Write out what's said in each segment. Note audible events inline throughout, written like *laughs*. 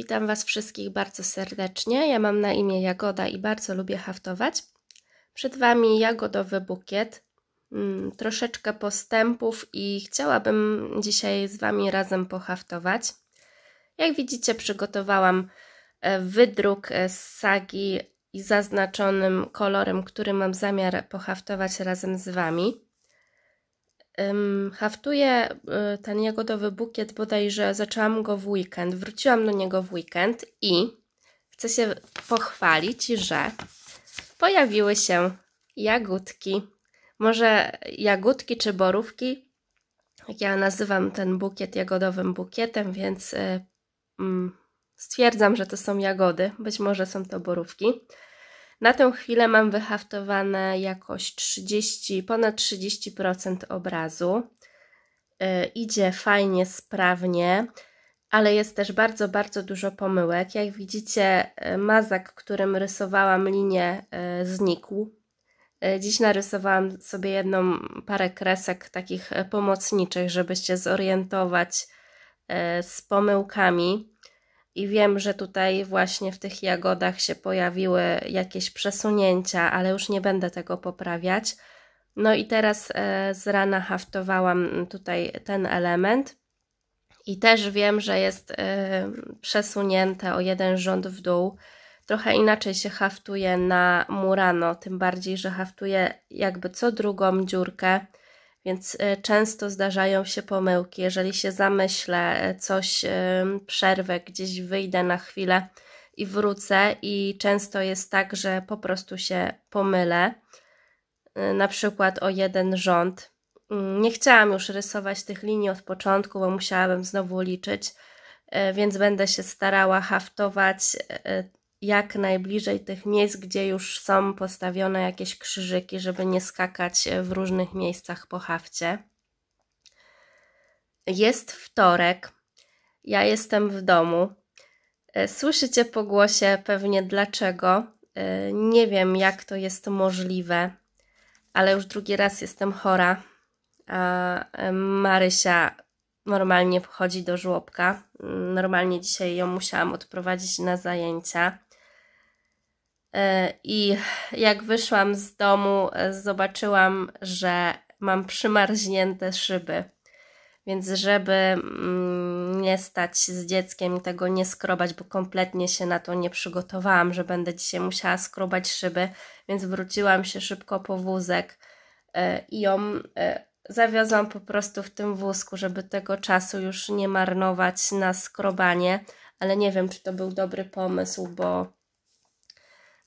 witam Was wszystkich bardzo serdecznie. Ja mam na imię Jagoda i bardzo lubię haftować. Przed Wami jagodowy bukiet, mm, troszeczkę postępów i chciałabym dzisiaj z Wami razem pohaftować. Jak widzicie, przygotowałam e, wydruk e, z sagi i zaznaczonym kolorem, który mam zamiar pohaftować razem z Wami. Haftuję y, ten jagodowy bukiet bodajże zaczęłam go w weekend, wróciłam do niego w weekend i chcę się pochwalić, że pojawiły się jagódki. Może jagódki czy borówki? ja nazywam ten bukiet jagodowym bukietem, więc y, mm, stwierdzam, że to są jagody, być może są to borówki. Na tę chwilę mam wyhaftowane jakoś 30, ponad 30% obrazu. Yy, idzie fajnie, sprawnie, ale jest też bardzo, bardzo dużo pomyłek. Jak widzicie, e, mazak, którym rysowałam linię, yy, znikł. dziś narysowałam sobie jedną parę kresek takich pomocniczych, żeby się zorientować z pomyłkami i wiem, że tutaj właśnie w tych jagodach się pojawiły jakieś przesunięcia, ale już nie będę tego poprawiać. No i teraz e, z rana haftowałam tutaj ten element i też wiem, że jest e, przesunięte o jeden rząd w dół. Trochę inaczej się haftuje na murano, tym bardziej, że haftuje jakby co drugą dziurkę więc e, często zdarzają się pomyłki. Jeżeli się zamyślę, e, coś e, przerwę, gdzieś wyjdę na chwilę i wrócę, i często jest tak, że po prostu się pomylę, na przykład o jeden rząd. Mm, nie chciałam już rysować tych linii od początku, bo musiałabym znowu liczyć, więc będę się starała haftować jak najbliżej tych miejsc, gdzie już są postawione jakieś krzyżyki, żeby nie skakać e, w różnych miejscach po hafcie. Jest wtorek, ja jestem w domu. E, słyszycie po głosie pewnie dlaczego. E, nie wiem, jak to jest możliwe, ale już drugi raz jestem chora. A Marysia normalnie wchodzi do żłobka. Normalnie dzisiaj ją musiałam odprowadzić na zajęcia. E, I jak wyszłam z domu, e, zobaczyłam, że mam przymarznięte szyby. Więc żeby mm, nie stać z dzieckiem i tego nie skrobać, bo kompletnie się na to nie przygotowałam, że będę dzisiaj musiała skrobać szyby, więc wróciłam się szybko po wózek e, i ją zawiozłam po prostu w tym wózku, żeby tego czasu już nie marnować na skrobanie, ale nie wiem, czy to był dobry pomysł, bo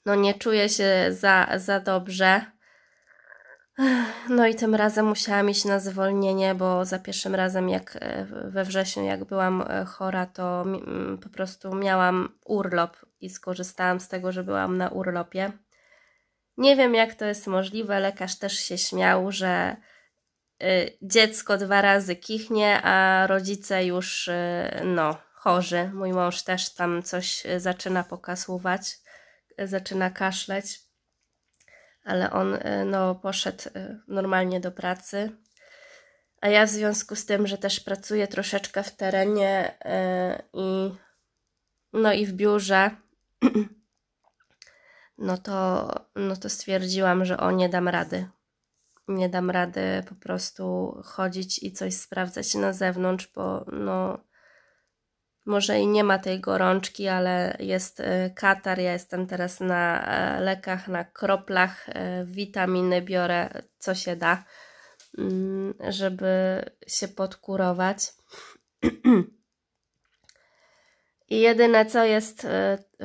no nie czuję się za, za dobrze. No i tym razem musiałam iść na zwolnienie, bo za pierwszym razem, jak e, we wrześniu, jak byłam e, chora, to mm, po prostu miałam urlop i skorzystałam z tego, że byłam na urlopie. Nie wiem, jak to jest możliwe. Lekarz też się śmiał, że e, dziecko dwa razy kichnie, a rodzice już no, chorzy. Mój mąż też tam coś zaczyna pokasłować zaczyna kaszleć, ale on e, no, poszedł e, normalnie do pracy. A ja w związku z tym, że też pracuję troszeczkę w terenie e, i no i w biurze, *clears throat* no to, no to stwierdziłam, że o nie dam rady. Nie dam rady po prostu chodzić i coś sprawdzać na zewnątrz, bo no może i nie ma tej gorączki, ale jest e, katar. Ja jestem teraz na e, lekach, na kroplach, e, witaminy biorę, co się da, mm, żeby się podkurować. *clears throat* I jedyne co jest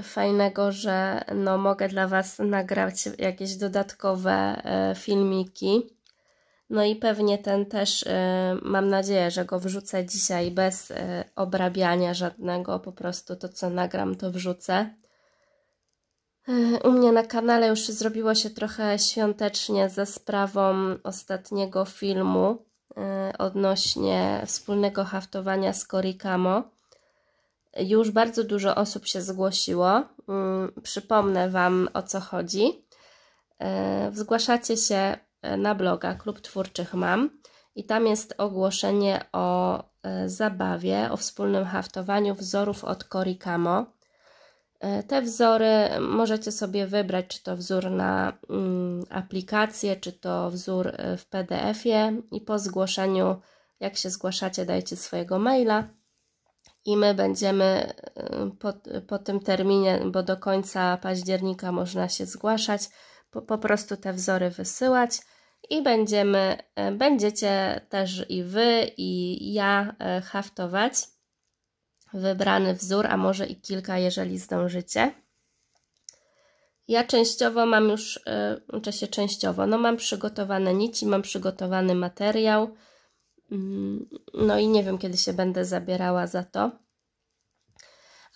fajnego, że no mogę dla Was nagrać jakieś dodatkowe filmiki no i pewnie ten też y, mam nadzieję, że go wrzucę dzisiaj bez y, obrabiania żadnego, po prostu to co nagram to wrzucę. Y, u mnie na kanale już zrobiło się trochę świątecznie ze sprawą ostatniego filmu odnośnie wspólnego haftowania z Korikamo. Już bardzo dużo osób się zgłosiło. Mm, przypomnę Wam o co chodzi. Zgłaszacie się E, na bloga Klub Twórczych Mam i tam jest ogłoszenie o e, zabawie, o wspólnym haftowaniu wzorów od Camo. E, te wzory możecie sobie wybrać, czy to wzór na mm, aplikację, czy to wzór w PDF-ie i po zgłoszeniu, jak się zgłaszacie, dajcie swojego maila i my będziemy po, po tym terminie, bo do końca października można się zgłaszać, po, po prostu te wzory wysyłać i będziemy, e, będziecie też i Wy i ja e, haftować wybrany wzór, a może i kilka, jeżeli zdążycie. Ja częściowo mam już, w e, czasie znaczy częściowo, no mam przygotowane nici, mam przygotowany materiał, mm, no i nie wiem, kiedy się będę zabierała za to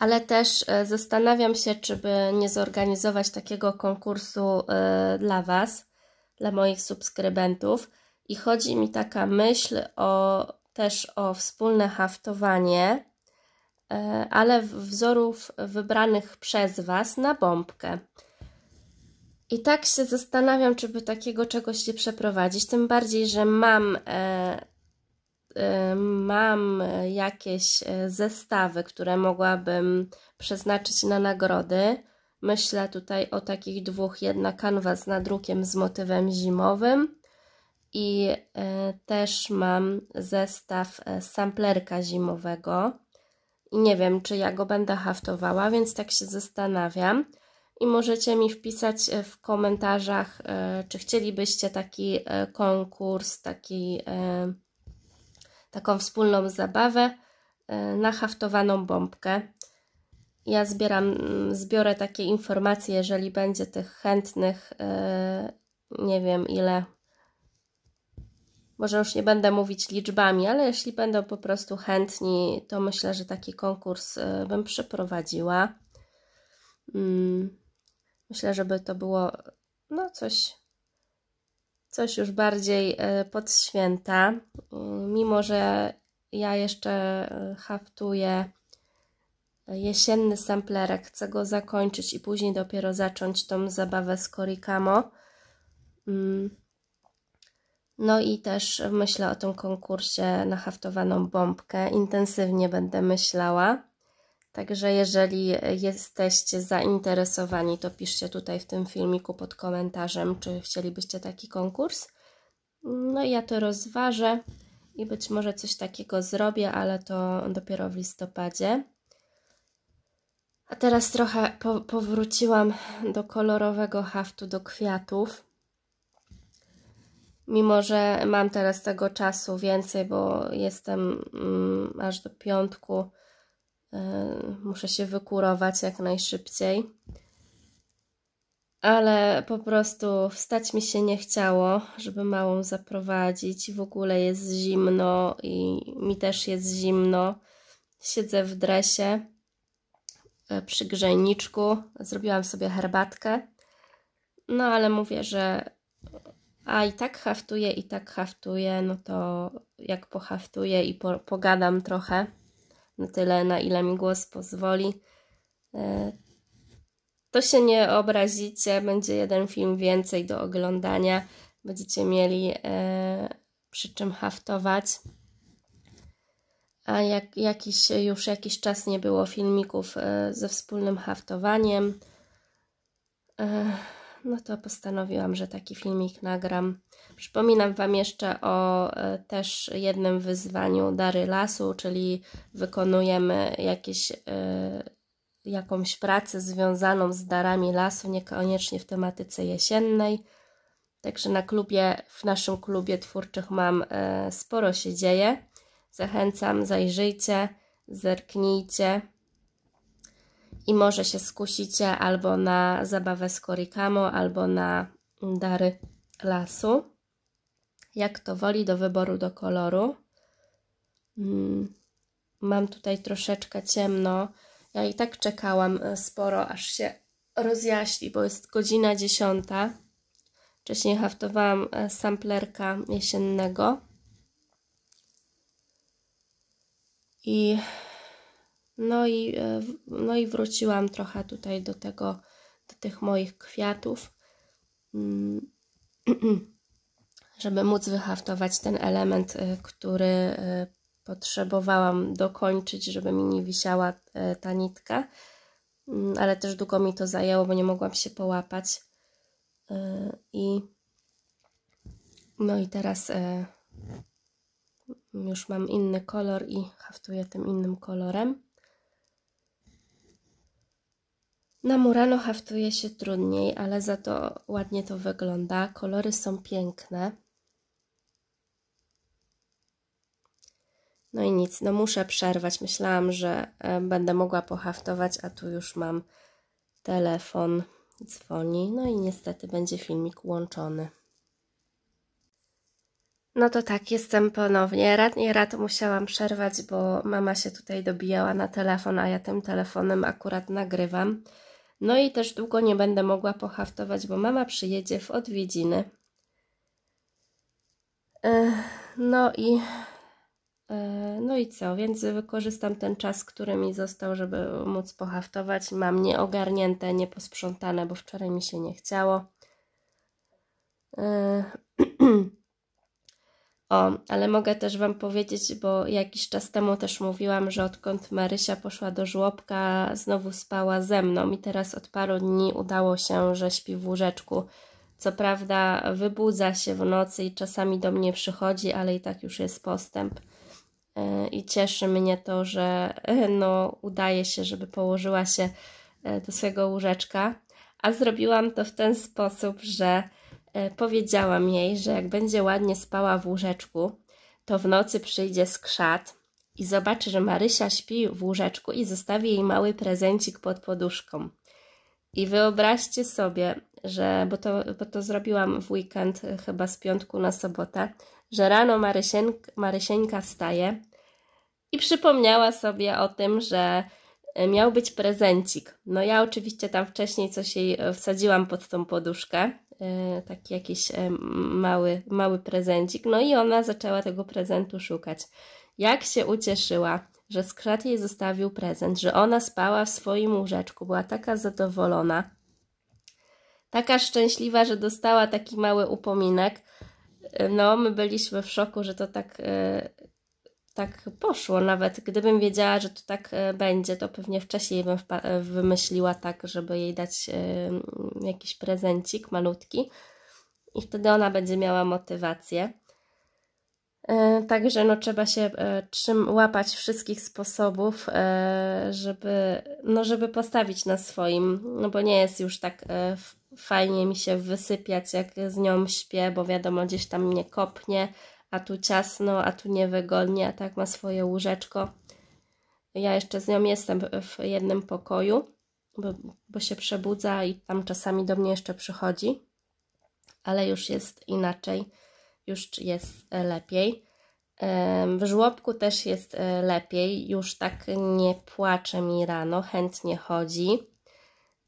ale też e, zastanawiam się, czy by nie zorganizować takiego konkursu e, dla Was, dla moich subskrybentów. I chodzi mi taka myśl o, też o wspólne haftowanie, e, ale wzorów wybranych przez Was na bombkę. I tak się zastanawiam, czy by takiego czegoś nie przeprowadzić. Tym bardziej, że mam Y, mam jakieś y, zestawy, które mogłabym przeznaczyć na nagrody. Myślę tutaj o takich dwóch, jedna kanwa z nadrukiem z motywem zimowym i y, też mam zestaw samplerka zimowego. I nie wiem, czy ja go będę haftowała, więc tak się zastanawiam. I możecie mi wpisać w komentarzach, czy chcielibyście taki konkurs, taki taką wspólną zabawę e, na haftowaną bombkę. Ja zbieram, mm, zbiorę takie informacje, jeżeli będzie tych chętnych, e, nie wiem ile, może już nie będę mówić liczbami, ale jeśli będą po prostu chętni, to myślę, że taki konkurs e, bym przeprowadziła. Mm, myślę, żeby to było no coś coś już bardziej e, pod święta. Mm, mimo, że ja jeszcze e, haftuję e, jesienny samplerek, chcę go zakończyć i później dopiero zacząć tą zabawę z korikamo. Mm. No i też myślę o tym konkursie na haftowaną bombkę. Intensywnie będę myślała. Także jeżeli jesteście zainteresowani, to piszcie tutaj w tym filmiku pod komentarzem, czy chcielibyście taki konkurs. No ja to rozważę i być może coś takiego zrobię, ale to dopiero w listopadzie. A teraz trochę po powróciłam do kolorowego haftu, do kwiatów. Mimo, że mam teraz tego czasu więcej, bo jestem mm, aż do piątku Yy, muszę się wykurować jak najszybciej. Ale po prostu wstać mi się nie chciało, żeby małą zaprowadzić. W ogóle jest zimno i mi też jest zimno. Siedzę w dresie yy, przy grzejniczku. Zrobiłam sobie herbatkę. No ale mówię, że a i tak haftuję, i tak haftuję, no to jak pohaftuję i po, pogadam trochę na tyle, na ile mi głos pozwoli. E, to się nie obrazicie, będzie jeden film więcej do oglądania, będziecie mieli e, przy czym haftować. A jak, jakiś, już jakiś czas nie było filmików e, ze wspólnym haftowaniem no to postanowiłam, że taki filmik nagram. Przypominam Wam jeszcze o e, też jednym wyzwaniu Dary Lasu, czyli wykonujemy jakieś, e, jakąś pracę związaną z darami lasu, niekoniecznie w tematyce jesiennej. Także na klubie, w naszym klubie twórczych mam e, sporo się dzieje. Zachęcam, zajrzyjcie, zerknijcie i może się skusicie albo na zabawę z korikamo, albo na dary lasu. Jak to woli, do wyboru, do koloru. Mm, mam tutaj troszeczkę ciemno. Ja i tak czekałam e, sporo, aż się rozjaśni, bo jest godzina dziesiąta. Wcześniej haftowałam e, samplerka jesiennego. I no i, e, no i wróciłam trochę tutaj do tego, do tych moich kwiatów, mm, *clears throat* żeby móc wyhaftować ten element, e, który e, potrzebowałam dokończyć, żeby mi nie wisiała ta nitka, mm, ale też długo mi to zajęło, bo nie mogłam się połapać i no i teraz już mam inny kolor i haftuję tym innym kolorem. Na Murano haftuje się trudniej, ale za to ładnie to wygląda. Kolory są piękne. No i nic, no muszę przerwać. Myślałam, że e, będę mogła pohaftować, a tu już mam telefon, dzwoni. No i niestety będzie filmik łączony. No to tak, jestem ponownie. Rad nie rad musiałam przerwać, bo mama się tutaj dobijała na telefon, a ja tym telefonem akurat nagrywam. No i też długo nie będę mogła pohaftować, bo mama przyjedzie w odwiedziny. No i no i co, więc wykorzystam ten czas, który mi został, żeby móc pohaftować. Mam nieogarnięte, nieposprzątane, bo wczoraj mi się nie chciało. *clears throat* O, ale mogę też Wam powiedzieć, bo jakiś czas temu też mówiłam, że odkąd Marysia poszła do żłobka, znowu spała ze mną i teraz od paru dni udało się, że śpi w łóżeczku. Co prawda wybudza się w nocy i czasami do mnie przychodzi, ale i tak już jest postęp. E, I cieszy mnie to, że *laughs* no, udaje się, żeby położyła się e, do swojego łóżeczka. A zrobiłam to w ten sposób, że E, powiedziałam jej, że jak będzie ładnie spała w łóżeczku, to w nocy przyjdzie skrzat i zobaczy, że Marysia śpi w łóżeczku i zostawi jej mały prezencik pod poduszką. I wyobraźcie sobie, że, bo to, bo to zrobiłam w weekend, e, chyba z piątku na sobotę, że rano Marysieńka, Marysieńka wstaje i przypomniała sobie o tym, że e, miał być prezencik. No ja oczywiście tam wcześniej coś jej wsadziłam pod tą poduszkę, E, taki jakiś e, mały, mały prezencik. No i ona zaczęła tego prezentu szukać. Jak się ucieszyła, że Skrat jej zostawił prezent, że ona spała w swoim łóżeczku, była taka zadowolona, taka szczęśliwa, że dostała taki mały upominek. E, no, my byliśmy w szoku, że to tak tak poszło. Nawet gdybym wiedziała, że to tak e, będzie, to pewnie wcześniej bym e, wymyśliła tak, żeby jej dać e, jakiś prezencik malutki i wtedy ona będzie miała motywację. Także no, trzeba się trzym, łapać wszystkich sposobów, żeby, no, żeby postawić na swoim, no bo nie jest już tak fajnie mi się wysypiać, jak z nią śpię, bo wiadomo, gdzieś tam mnie kopnie, a tu ciasno, a tu niewygodnie, a tak ma swoje łóżeczko. Ja jeszcze z nią jestem w jednym pokoju, bo, bo się przebudza i tam czasami do mnie jeszcze przychodzi, ale już jest inaczej, już jest e, lepiej. W żłobku też jest e, lepiej, już tak nie płacze mi rano, chętnie chodzi.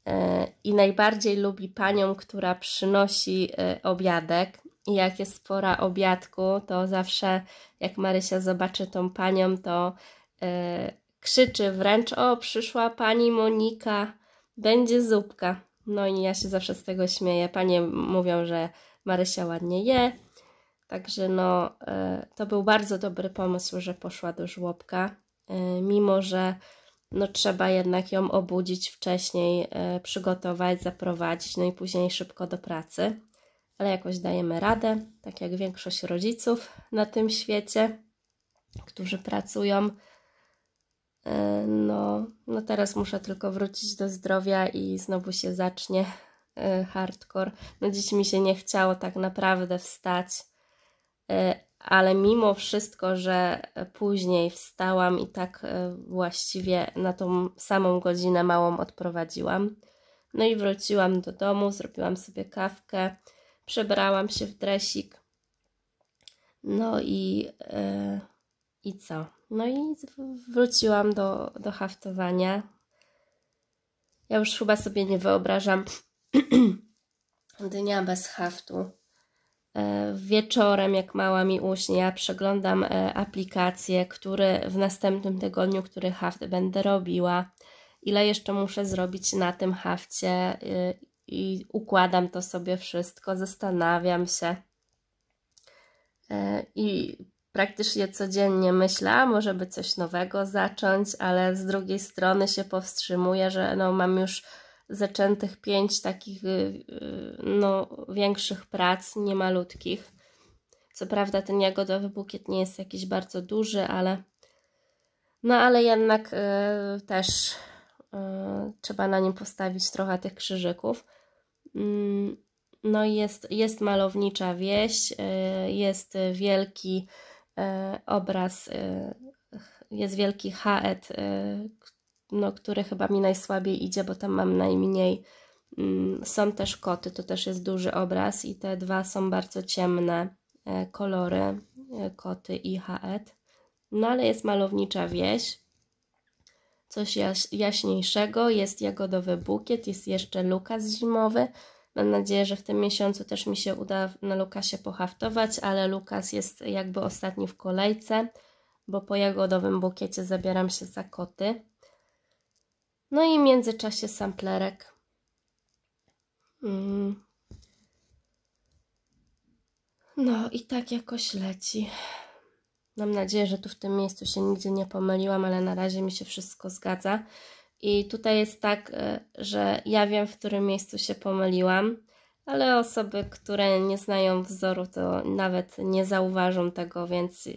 E, I najbardziej lubi panią, która przynosi obiadek. I jak jest pora obiadku, to zawsze jak Marysia zobaczy tą panią, to yy, krzyczy wręcz: O, przyszła pani Monika, będzie zupka. No i ja się zawsze z tego śmieję. Panie mówią, że Marysia ładnie je. Także no, yy, to był bardzo dobry pomysł, że poszła do żłobka. Yy, mimo, że no trzeba jednak ją obudzić wcześniej, przygotować, zaprowadzić, no i później szybko do pracy ale jakoś dajemy radę, tak jak większość rodziców na tym świecie, którzy pracują. E, no, no teraz muszę tylko wrócić do zdrowia i znowu się zacznie e, hardcore. No dziś mi się nie chciało tak naprawdę wstać, e, ale mimo wszystko, że później wstałam i tak właściwie na tą samą godzinę małą odprowadziłam. No i wróciłam do domu, zrobiłam sobie kawkę, przebrałam się w dresik. No i, yy, i co? No i wróciłam do, do haftowania. Ja już chyba sobie nie wyobrażam *clears throat* dnia bez haftu. E, wieczorem, jak mała mi uśnie, ja przeglądam e, aplikację, które w następnym tygodniu, który haft będę robiła, ile jeszcze muszę zrobić na tym hafcie y, i układam to sobie wszystko, zastanawiam się. E, I praktycznie codziennie myślę, może by coś nowego zacząć, ale z drugiej strony się powstrzymuję, że no, mam już zaczętych pięć takich y, y, no, większych prac, niemalutkich. Co prawda ten jagodowy bukiet nie jest jakiś bardzo duży, ale no ale jednak y, też y, trzeba na nim postawić trochę tych krzyżyków. Mm, no jest, jest malownicza wieś, y, jest wielki y, obraz, y, jest wielki haet, no, który chyba mi najsłabiej idzie, bo tam mam najmniej. Mm, są też koty, to też jest duży obraz i te dwa są bardzo ciemne kolory, koty i haet. No ale jest malownicza wieś, coś jaś, jaśniejszego. Jest jagodowy bukiet, jest jeszcze Lukas zimowy. Mam nadzieję, że w tym miesiącu też mi się uda na Lukasie pohaftować, ale Lukas jest jakby ostatni w kolejce, bo po jagodowym bukiecie zabieram się za koty. No i w międzyczasie samplerek. Mm. No i tak jakoś leci. Mam nadzieję, że tu w tym miejscu się nigdzie nie pomyliłam, ale na razie mi się wszystko zgadza. I tutaj jest tak, e, że ja wiem, w którym miejscu się pomyliłam, ale osoby, które nie znają wzoru, to nawet nie zauważą tego, więc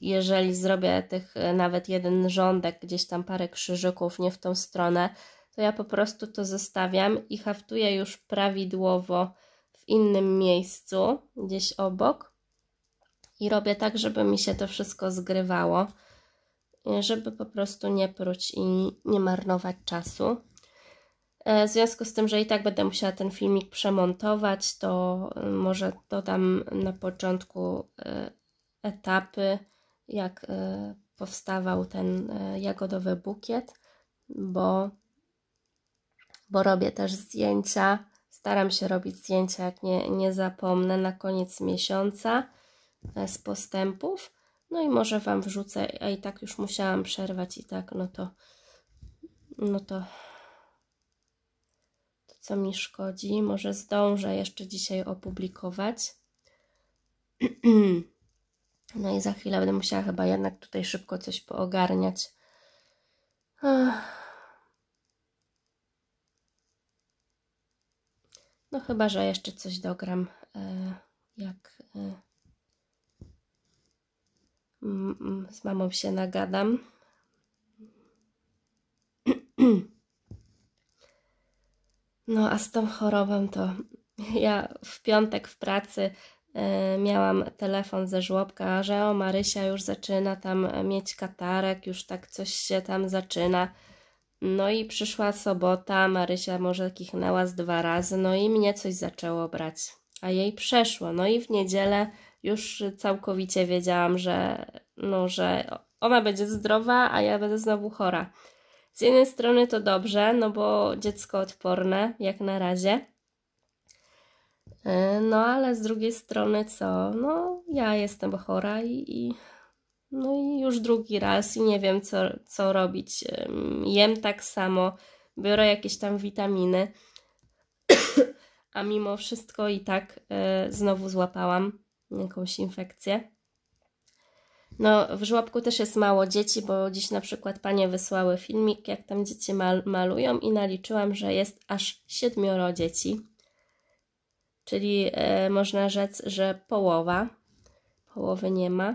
jeżeli zrobię tych e, nawet jeden rządek, gdzieś tam parę krzyżyków nie w tą stronę, to ja po prostu to zostawiam i haftuję już prawidłowo w innym miejscu, gdzieś obok i robię tak, żeby mi się to wszystko zgrywało, e, żeby po prostu nie próć i nie marnować czasu. E, w związku z tym, że i tak będę musiała ten filmik przemontować, to e, może dodam na początku etapy, jak powstawał ten jagodowy bukiet, bo, bo robię też zdjęcia. Staram się robić zdjęcia, jak nie, nie zapomnę, na koniec miesiąca z postępów. No i może Wam wrzucę, a i tak już musiałam przerwać i tak, no to no to to co mi szkodzi, może zdążę jeszcze dzisiaj opublikować. *clears throat* No i za chwilę będę musiała chyba jednak tutaj szybko coś poogarniać. No chyba, że jeszcze coś dogram, e, jak e, Mm, mm, z mamą się nagadam. No a z tą chorobą to ja w piątek w pracy e, miałam telefon ze żłobka, że o Marysia już zaczyna tam e, mieć katarek, już tak coś się tam zaczyna. No i przyszła sobota, Marysia może kichnęła z dwa razy, no i mnie coś zaczęło brać, a jej przeszło. No i w niedzielę już całkowicie wiedziałam, że, no, że ona będzie zdrowa, a ja będę znowu chora. Z jednej strony to dobrze, no bo dziecko odporne, jak na razie. E, no ale z drugiej strony co? No ja jestem chora i, i, no i już drugi raz i nie wiem co, co robić. Jem tak samo, biorę jakieś tam witaminy, *coughs* a mimo wszystko i tak e, znowu złapałam jakąś infekcję. No, w żłobku też jest mało dzieci, bo dziś na przykład panie wysłały filmik, jak tam dzieci mal malują i naliczyłam, że jest aż siedmioro dzieci. Czyli e, można rzec, że połowa. Połowy nie ma.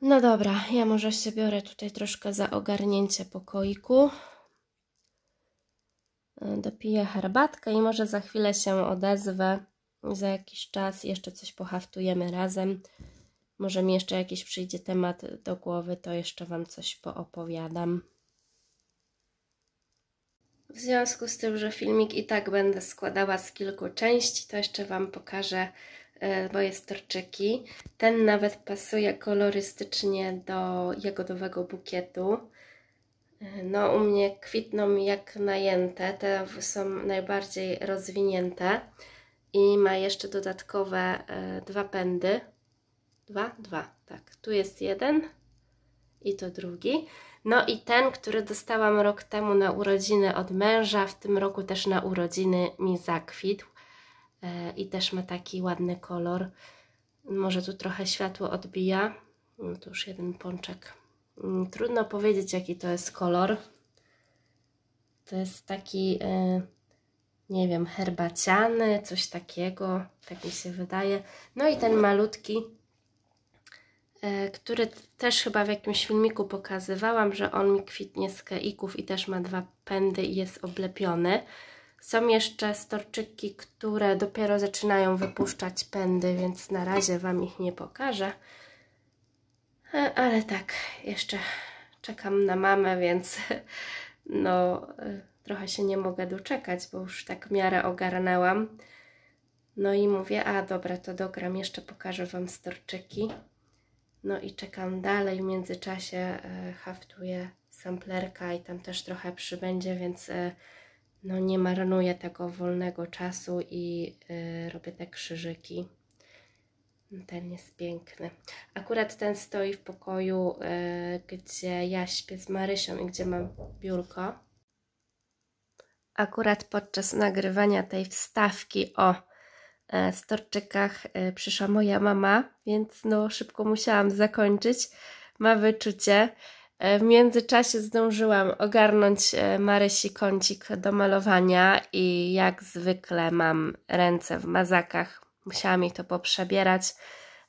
No dobra, ja może się biorę tutaj troszkę za ogarnięcie pokoiku. E, dopiję herbatkę i może za chwilę się odezwę. Za jakiś czas jeszcze coś pohaftujemy razem. Może mi jeszcze jakiś przyjdzie temat do głowy, to jeszcze Wam coś poopowiadam. W związku z tym, że filmik i tak będę składała z kilku części, to jeszcze Wam pokażę e, moje storczyki. Ten nawet pasuje kolorystycznie do jagodowego bukietu. No, u mnie kwitną jak najęte, te są najbardziej rozwinięte i ma jeszcze dodatkowe e, dwa pędy. Dwa? Dwa, tak. Tu jest jeden i to drugi. No i ten, który dostałam rok temu na urodziny od męża, w tym roku też na urodziny mi zakwitł e, i też ma taki ładny kolor. Może tu trochę światło odbija. No, tu już jeden pączek Mm, trudno powiedzieć, jaki to jest kolor. To jest taki, e, nie wiem, herbaciany, coś takiego, tak mi się wydaje. No i ten malutki, e, który też chyba w jakimś filmiku pokazywałam, że on mi kwitnie z keików i też ma dwa pędy i jest oblepiony. Są jeszcze storczyki, które dopiero zaczynają wypuszczać pędy, więc na razie Wam ich nie pokażę. E, ale tak, jeszcze czekam na mamę, więc *laughs* no e, trochę się nie mogę doczekać, bo już tak miarę ogarnęłam. No i mówię, a dobra, to dogram, jeszcze pokażę Wam storczyki. No i czekam dalej, w międzyczasie e, haftuję samplerka i tam też trochę przybędzie, więc no nie marnuję tego wolnego czasu i robię te krzyżyki. Ten jest piękny. Akurat ten stoi w pokoju, yy, gdzie ja śpię z Marysią i gdzie mam biurko. Akurat podczas nagrywania tej wstawki o yy, e, storczykach yy, e, przyszła moja mama, więc no szybko musiałam zakończyć. Ma wyczucie. W międzyczasie zdążyłam ogarnąć Marysi kącik do malowania i jak zwykle mam ręce w mazakach, Musiałam jej to poprzebierać,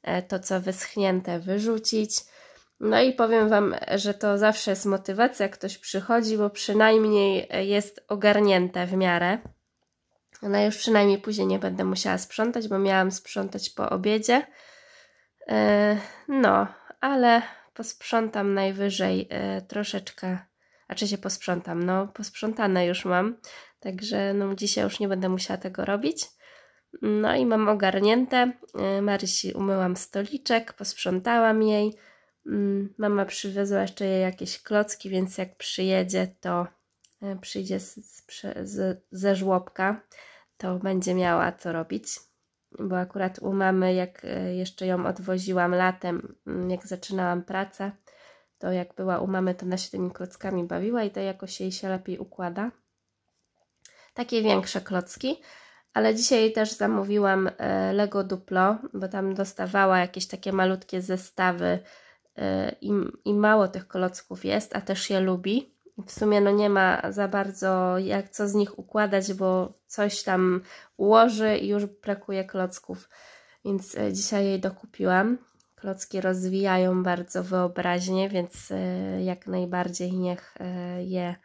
e, to co wyschnięte wyrzucić. No i powiem Wam, że to zawsze jest motywacja, jak ktoś przychodzi, bo przynajmniej e, jest ogarnięte w miarę. No już przynajmniej później nie będę musiała sprzątać, bo miałam sprzątać po obiedzie. E, no, ale posprzątam najwyżej troszeczkę, A czy się posprzątam, no posprzątane już mam, także no dzisiaj już nie będę musiała tego robić. No i mam ogarnięte. E, Marysi umyłam stoliczek, posprzątałam jej. Mm, mama przywiozła jeszcze jej jakieś klocki, więc jak przyjedzie, to e, przyjdzie z, z, ze żłobka, to będzie miała co robić. Bo akurat u mamy, jak e, jeszcze ją odwoziłam latem, mm, jak zaczynałam pracę, to jak była u mamy, to ona się tymi klockami bawiła i to jakoś jej się lepiej układa. Takie większe klocki ale dzisiaj też zamówiłam e, Lego Duplo, bo tam dostawała jakieś takie malutkie zestawy e, i, i mało tych klocków jest, a też je lubi. W sumie no nie ma za bardzo jak co z nich układać, bo coś tam ułoży i już brakuje klocków, więc e, dzisiaj jej dokupiłam. Klocki rozwijają bardzo wyobraźnię, więc jak najbardziej niech je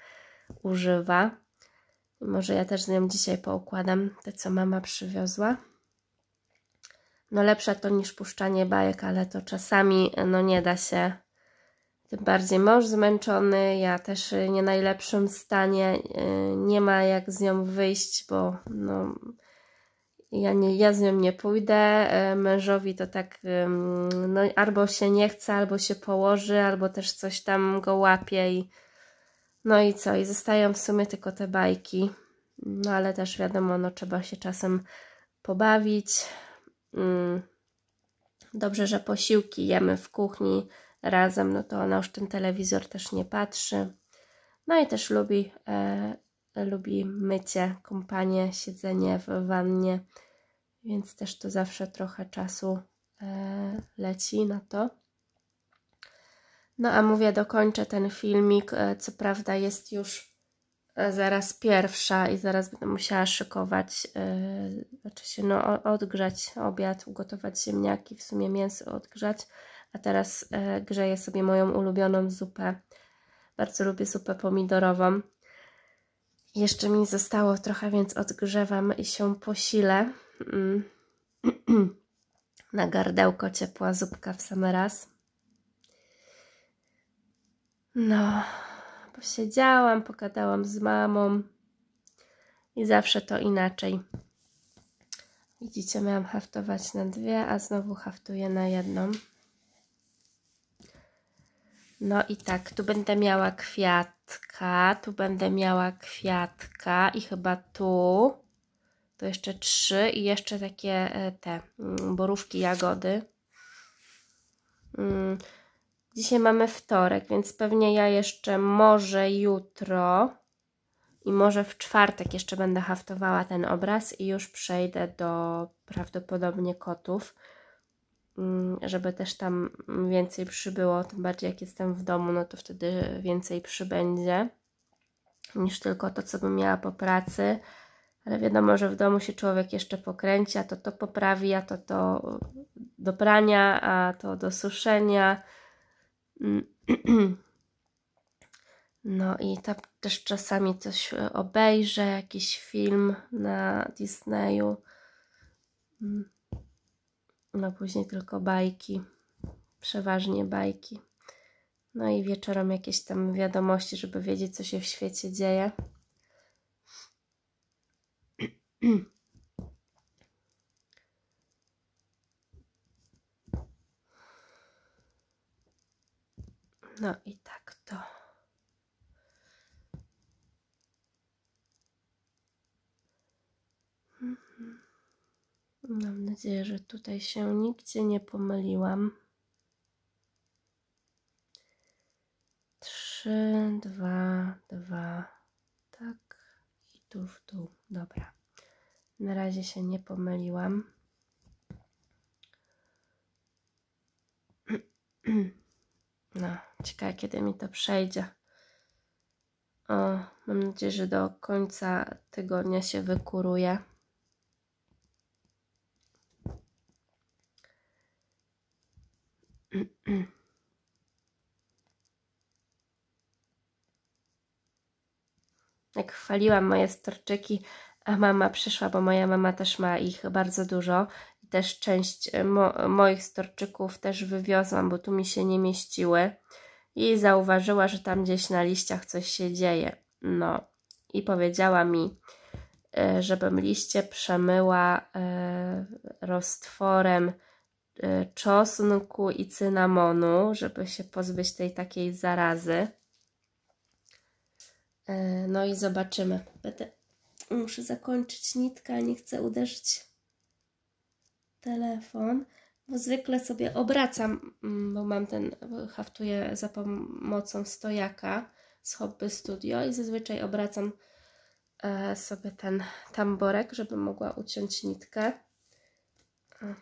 używa. Może ja też z nią dzisiaj poukładam te, co mama przywiozła. No lepsze to niż puszczanie bajek, ale to czasami no nie da się. Tym bardziej mąż zmęczony, ja też nie najlepszym stanie, y, nie ma jak z nią wyjść, bo no, ja, nie, ja z nią nie pójdę, y, mężowi to tak no, albo się nie chce, albo się położy, albo też coś tam go łapie i no i co? I zostają w sumie tylko te bajki. No ale też wiadomo, no trzeba się czasem pobawić. Mm. Dobrze, że posiłki jemy w kuchni razem, no to ona już ten telewizor też nie patrzy. No i też lubi, e, lubi mycie, kąpanie, siedzenie w wannie, więc też to zawsze trochę czasu e, leci na to. No a mówię, dokończę ten filmik. E, co prawda jest już e, zaraz pierwsza i zaraz będę musiała szykować, e, znaczy się no, odgrzać obiad, ugotować ziemniaki, w sumie mięso odgrzać, a teraz grzeję sobie moją ulubioną zupę. Bardzo lubię zupę pomidorową. Jeszcze mi zostało trochę, więc odgrzewam i się posilę. Mm. *clears throat* Na gardełko ciepła zupka w sam raz. No, posiedziałam, pogadałam z mamą i zawsze to inaczej. Widzicie, miałam haftować na dwie, a znowu haftuję na jedną. No i tak, tu będę miała kwiatka, tu będę miała kwiatka i chyba tu. To jeszcze trzy i jeszcze takie e, te mm, borówki, jagody. Mm, Dzisiaj mamy wtorek, więc pewnie ja jeszcze może jutro i może w czwartek jeszcze będę haftowała ten obraz i już przejdę do prawdopodobnie kotów, mm, żeby też tam więcej przybyło, tym bardziej jak jestem w domu, no to wtedy więcej przybędzie niż tylko to, co bym miała po pracy. Ale wiadomo, że w domu się człowiek jeszcze pokręci, a to to poprawi, a to to do prania, a to do suszenia, *clears throat* No i tam też czasami coś e, obejrzę, jakiś film na Disneyu. Mm. No później tylko bajki, przeważnie bajki. No i wieczorem jakieś tam wiadomości, żeby wiedzieć, co się w świecie dzieje. *clears throat* No i tak to. Mhm. Mam nadzieję, że tutaj się nigdzie nie pomyliłam. Trzy, dwa, dwa, tak i tu w dół. Dobra. Na razie się nie pomyliłam. *clears throat* No, ciekawe kiedy mi to przejdzie. O, mam nadzieję, że do końca tygodnia się wykuruje. *clears throat* Jak chwaliłam moje storczyki, a mama przyszła, bo moja mama też ma ich bardzo dużo też część e, mo moich storczyków też wywiozłam, bo tu mi się nie mieściły i zauważyła, że tam gdzieś na liściach coś się dzieje. No i powiedziała mi, e, żebym liście przemyła e, roztworem czosnku i cynamonu, żeby się pozbyć tej takiej zarazy. No i zobaczymy. Będę... Muszę zakończyć nitkę, nie chcę uderzyć telefon, bo zwykle sobie obracam, mm, bo mam ten, haftuję za pomocą stojaka z Hobby Studio i zazwyczaj obracam e, sobie ten tamborek, żeby mogła uciąć nitkę. E,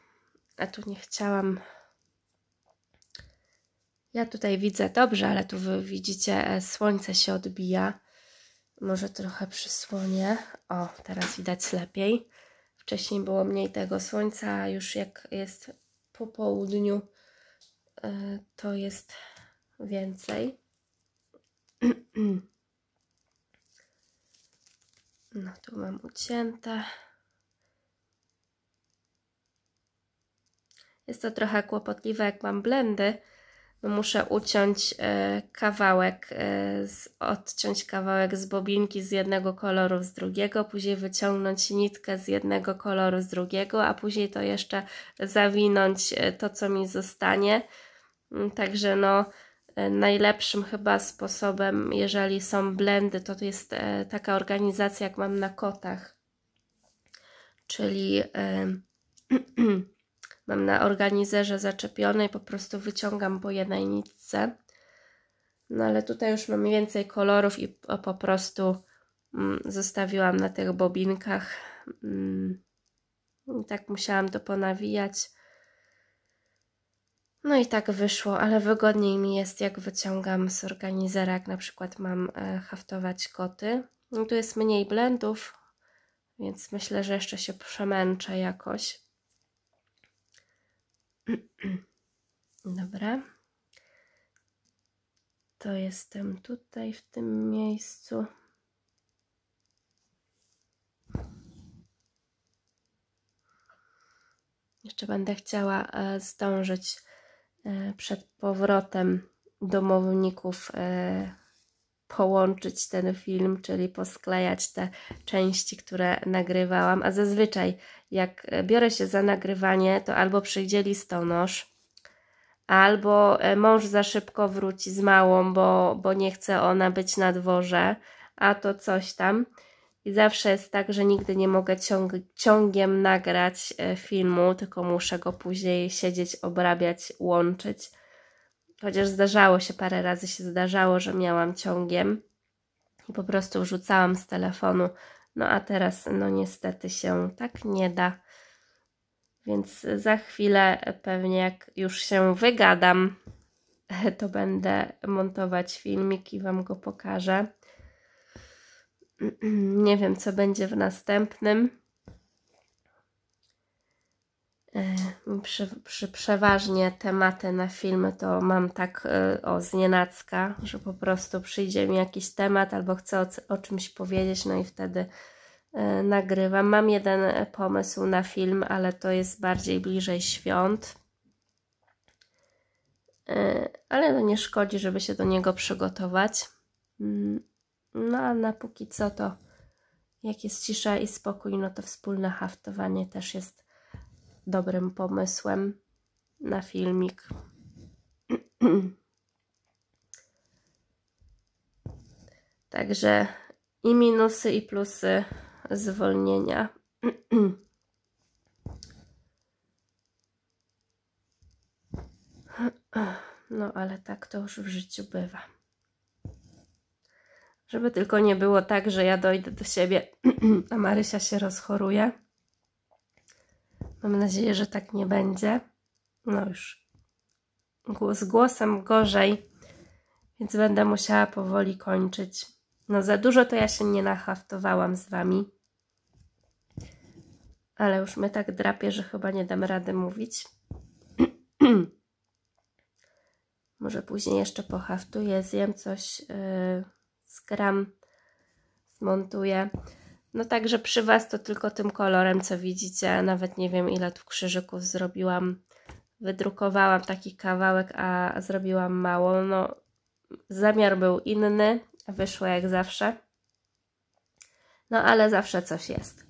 a tu nie chciałam. Ja tutaj widzę dobrze, ale tu wy widzicie, e, słońce się odbija. Może trochę przysłonię. O, teraz widać lepiej. Wcześniej było mniej tego słońca, już jak jest po południu, e, to jest więcej. *clears throat* No tu mam ucięte. Jest to trochę kłopotliwe, jak mam blendy, muszę uciąć e, kawałek, e, odciąć kawałek z bobinki z jednego koloru, z drugiego, później wyciągnąć nitkę z jednego koloru, z drugiego, a później to jeszcze zawinąć e, to, co mi zostanie. Mm, także no, najlepszym chyba sposobem, jeżeli są blendy, to, to jest taka organizacja, jak mam na kotach. Czyli *clears throat* mam na organizerze zaczepione i po prostu wyciągam po jednej nitce. No ale tutaj już mam więcej kolorów i po prostu mm, zostawiłam na tych bobinkach. Mm, I tak musiałam to ponawijać. No i tak wyszło, ale wygodniej mi jest jak wyciągam z organizera, jak na przykład mam e, haftować koty. No, tu jest mniej blendów, więc myślę, że jeszcze się przemęczę jakoś. *clears throat* Dobra. To jestem tutaj, w tym miejscu. Jeszcze będę chciała e, zdążyć e, przed powrotem domowników e, połączyć ten film, czyli posklejać te części, które nagrywałam. A zazwyczaj jak e, biorę się za nagrywanie, to albo przyjdzie listonosz, albo e, mąż za szybko wróci z małą, bo, bo nie chce ona być na dworze, a to coś tam. I zawsze jest tak, że nigdy nie mogę ciąg ciągiem nagrać e, filmu, tylko muszę go później siedzieć, obrabiać, łączyć. Chociaż zdarzało się, parę razy się zdarzało, że miałam ciągiem i po prostu wrzucałam z telefonu. No a teraz, no niestety się tak nie da. Więc za chwilę, pewnie jak już się wygadam, *laughs* to będę montować filmik i Wam go pokażę. *clears throat* Nie wiem, co będzie w następnym E, przy, przy, przeważnie tematy na filmy to mam tak e, o znienacka, że po prostu przyjdzie mi jakiś temat albo chcę o, o czymś powiedzieć, no i wtedy e, nagrywam. Mam jeden pomysł na film, ale to jest bardziej bliżej świąt. Ale to no nie szkodzi, żeby się do niego przygotować. Mm, no a na póki co to, jak jest cisza i spokój, no to wspólne haftowanie też jest dobrym pomysłem na filmik. *clears throat* Także i minusy, i plusy zwolnienia. *clears throat* No, ale tak to już w życiu bywa. Żeby tylko nie było tak, że ja dojdę do siebie, *clears throat* a Marysia się rozchoruje Mam nadzieję, że tak nie będzie. No już z głosem gorzej, więc będę musiała powoli kończyć. No za dużo to ja się nie nachaftowałam z Wami. Ale już my tak drapie, że chyba nie dam rady mówić. *clears throat* Może później jeszcze pohaftuję, zjem coś, yy, zgram, zmontuję. No także przy Was to tylko tym kolorem, co widzicie. Nawet nie wiem, ile tu krzyżyków zrobiłam. Wydrukowałam taki kawałek, a zrobiłam mało. No, zamiar był inny, wyszło jak zawsze. No ale zawsze coś jest.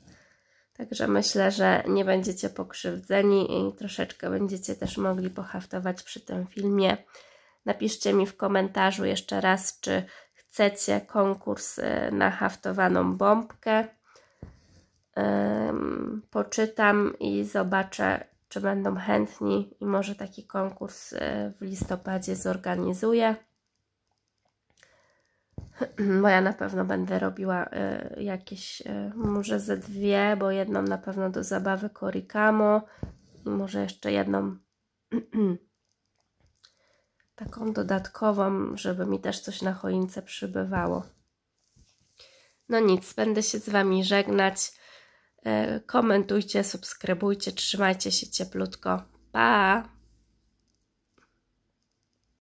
Także myślę, że nie będziecie pokrzywdzeni i troszeczkę będziecie też mogli pohaftować przy tym filmie. Napiszcie mi w komentarzu jeszcze raz, czy chcecie konkurs y, na haftowaną bombkę. Poczytam i zobaczę, czy będą chętni i może taki konkurs y, w listopadzie zorganizuję. *clears throat* Bo ja na pewno będę robiła y, jakieś, może ze dwie, bo jedną na pewno do zabawy korikamo i może jeszcze jedną *clears throat* taką dodatkową, żeby mi też coś na choince przybywało. No nic, będę się z Wami żegnać. E, komentujcie, subskrybujcie, trzymajcie się cieplutko. Pa!